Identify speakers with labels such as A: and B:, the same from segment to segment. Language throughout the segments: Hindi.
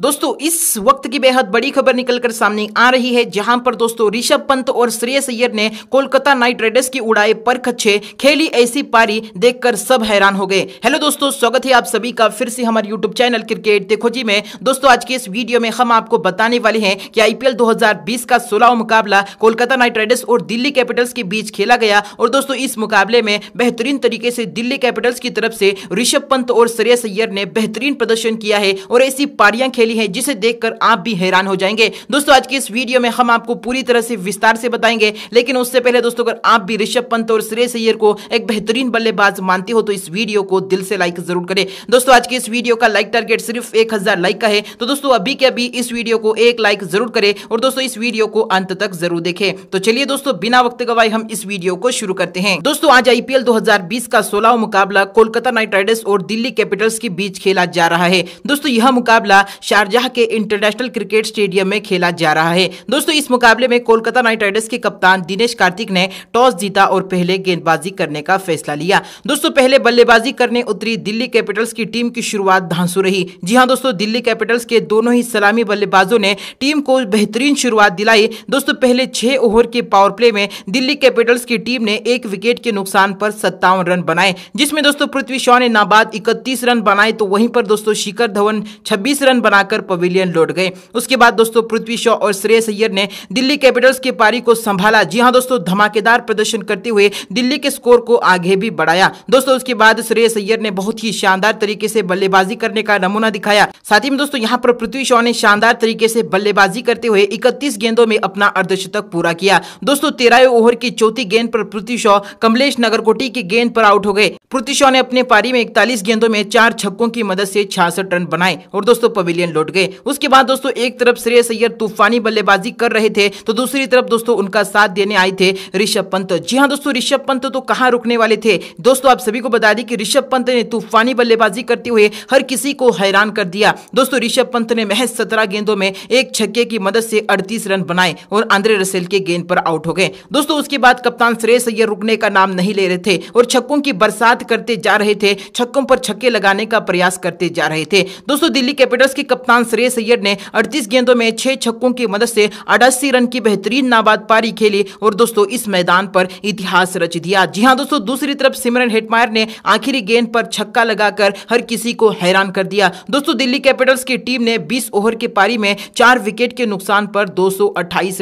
A: दोस्तों इस वक्त की बेहद बड़ी खबर निकलकर सामने आ रही है जहां पर दोस्तों ऋषभ पंत और श्रेयस अय्यर ने कोलकाता नाइट राइडर्स की उड़ाए पर खच्छे खेली ऐसी पारी देखकर सब हैरान हो गए हेलो दोस्तों स्वागत है आप सभी का फिर से हमारे यूट्यूब चैनल क्रिकेट देखो जी में दोस्तों आज के इस वीडियो में हम आपको बताने वाले हैं कि आईपीएल 2020 का सोलह मुकाबला कोलकाता नाइट राइडर्स और दिल्ली कैपिटल्स के बीच खेला गया और दोस्तों इस मुकाबले में बेहतरीन तरीके से दिल्ली कैपिटल्स की तरफ से ऋषभ पंत और श्रेयस अय्यर ने बेहतरीन प्रदर्शन किया है और ऐसी पारियां खेली शैली है जिसे देखकर आप भी हैरान हो जाएंगे दोस्तों आज की इस वीडियो में हम आपको पूरी तरह से विस्तार से बताएंगे लेकिन उससे पहले दोस्तों अगर आप भी ऋषभ पंत और श्रेय सैयर को एक बेहतरीन बल्लेबाज मानते हो तो इस वीडियो को दिल से लाइक जरूर करें दोस्तों आज की इस वीडियो का लाइक टारगेट सिर्फ एक लाइक का है तो दोस्तों अभी के अभी इस वीडियो को एक लाइक जरूर करें और दोस्तों इस वीडियो को अंत तक जरूर देखें तो चलिए दोस्तों बिना वक्त गवाए हम इस वीडियो को शुरू करते हैं दोस्तों आज आईपीएल 2020 का सोलह मुकाबला कोलकाता नाइट राइडर्स और दिल्ली कैपिटल्स के बीच खेला जा रहा है दोस्तों यह मुकाबला शारजाह के इंटरनेशनल क्रिकेट स्टेडियम में खेला जा रहा है दोस्तों इस मुकाबले में कोलकाता नाइट राइडर्स के कप्तान दिनेश कार्तिक ने टॉस जीता और पहले गेंदबाजी करने का फैसला लिया दोस्तों पहले बल्लेबाजी करने उतरी दिल्ली कैपिटल्स की टीम की शुरुआत धांसू रही जी हाँ दोस्तों दिल्ली कैपिटल्स के दोनों ही सलामी बल्लेबाजों ने टीम को बेहतरीन शुरुआत दिलाई दोस्तों पहले छह ओवर के पावर प्ले में दिल्ली कैपिटल्स की टीम ने एक विकेट के नुकसान पर सत्तावन रन बनाए जिसमें दोस्तों पृथ्वी शॉ ने नाबाद इकतीस रन बनाए तो वहीं पर दोस्तों शिखर धवन छब्बीस रन बनाकर हराकर पवेलियन लौट गए उसके बाद दोस्तों पृथ्वी शॉ और श्रेयस अय्यर ने दिल्ली कैपिटल्स की पारी को संभाला जी हाँ दोस्तों धमाकेदार प्रदर्शन करते हुए दिल्ली के स्कोर को आगे भी बढ़ाया दोस्तों उसके बाद श्रेयस अय्यर ने बहुत ही शानदार तरीके से बल्लेबाजी करने का नमूना दिखाया साथ ही में दोस्तों यहाँ पर पृथ्वी शॉ ने शानदार तरीके से बल्लेबाजी करते हुए इकतीस गेंदों में अपना अर्धशतक पूरा किया दोस्तों तेरहवें ओवर की चौथी गेंद पर पृथ्वी शॉ कमलेश नगरकोटी की गेंद पर आउट हो गए पृथ्वी शॉ ने अपने पारी में इकतालीस गेंदों में चार छक्कों की मदद से छियासठ रन बनाए और दोस्तों पवेलियन लौट गए उसके बाद दोस्तों एक तरफ श्रेय सैयद तूफानी बल्लेबाजी कर रहे थे तो दूसरी तरफ दोस्तों उनका साथ देने आए थे ऋषभ पंत जी हाँ दोस्तों ऋषभ पंत तो कहाँ रुकने वाले थे दोस्तों आप सभी को बता दें कि ऋषभ पंत ने तूफानी बल्लेबाजी करते हुए हर किसी को हैरान कर दिया दोस्तों ऋषभ पंत ने महज सत्रह गेंदों में एक छक्के की मदद से अड़तीस रन बनाए और आंद्रे रसेल के गेंद पर आउट हो गए दोस्तों उसके बाद कप्तान श्रेय सैयद रुकने का नाम नहीं ले रहे थे और छक्कों की बरसात करते जा रहे थे छक्कों पर छक्के लगाने का प्रयास करते जा रहे थे दोस्तों दिल्ली कैपिटल्स की कप्तान सुरेश अय्यर ने अड़तीस गेंदों में छह छक्कों की मदद से अठासी रन की बेहतरीन नाबाद पारी खेली और दोस्तों इस मैदान पर इतिहास रच दिया जी हाँ दोस्तों दूसरी तरफ सिमरन हेटमायर ने आखिरी गेंद पर छक्का लगाकर हर किसी को हैरान कर दिया दोस्तों दिल्ली कैपिटल्स की टीम ने बीस ओवर की पारी में चार विकेट के नुकसान पर दो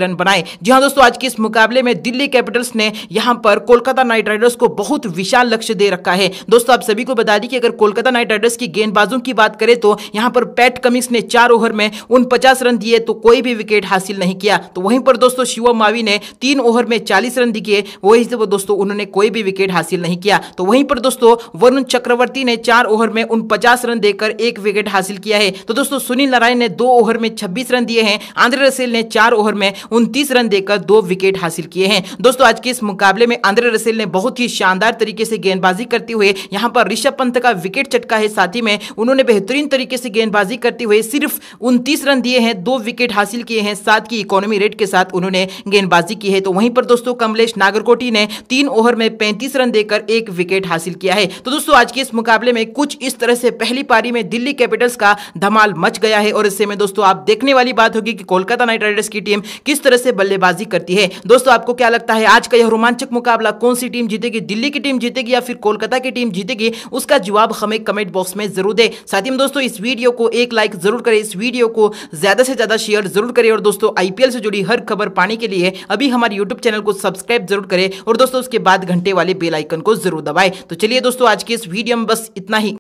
A: रन बनाए जी हाँ दोस्तों आज के इस मुकाबले में दिल्ली कैपिटल्स ने यहाँ पर कोलकाता नाइट राइडर्स को बहुत विशाल लक्ष्य दे रखा है दोस्तों आप सभी को बता दी कि अगर कोलकाता नाइट राइडर्स की गेंदबाजों की बात करें तो यहाँ पर पैट कमिंग किंग्स ने चार ओवर में उन पचास रन दिए तो कोई भी विकेट हासिल नहीं किया तो वहीं पर दोस्तों शिवम मावी ने तीन ओवर में चालीस रन दिखे वही दोस्तों उन्होंने कोई भी विकेट हासिल नहीं किया तो वहीं पर दोस्तों वरुण चक्रवर्ती ने चार ओवर में उन पचास रन देकर एक विकेट हासिल किया है तो दोस्तों सुनील नारायण ने दो ओवर में छब्बीस रन दिए हैं आंध्र रसेल ने चार ओवर में उनतीस रन देकर दो विकेट हासिल किए हैं दोस्तों आज के इस मुकाबले में आंध्र रसेल ने बहुत ही शानदार तरीके से गेंदबाजी करते हुए यहां पर ऋषभ पंत का विकेट चटका है साथ ही में उन्होंने बेहतरीन तरीके से गेंदबाजी करते हुए हुए सिर्फ उनतीस रन दिए हैं दो विकेट हासिल किए हैं सात की इकोनॉमी रेट के साथ उन्होंने गेंदबाजी की है तो वहीं पर दोस्तों कमलेश नागरकोटी ने तीन ओवर में पैंतीस रन देकर एक विकेट हासिल किया है तो दोस्तों आज के इस मुकाबले में कुछ इस तरह से पहली पारी में दिल्ली कैपिटल्स का धमाल मच गया है और इससे में दोस्तों आप देखने वाली बात होगी कि कोलकाता नाइट राइडर्स की टीम किस तरह से बल्लेबाजी करती है दोस्तों आपको क्या लगता है आज का यह रोमांचक मुकाबला कौन सी टीम जीतेगी दिल्ली की टीम जीतेगी या फिर कोलकाता की टीम जीतेगी उसका जवाब हमें कमेंट बॉक्स में जरूर दे साथ ही दोस्तों इस वीडियो को एक लाइक ज़रूर करें इस वीडियो को ज़्यादा से ज़्यादा शेयर ज़रूर करें और दोस्तों आईपीएल से जुड़ी हर खबर पाने के लिए अभी हमारे यूट्यूब चैनल को सब्सक्राइब जरूर करें और दोस्तों उसके बाद घंटे वाले बेलाइकन को जरूर दबाए तो चलिए दोस्तों आज के इस वीडियो में बस इतना ही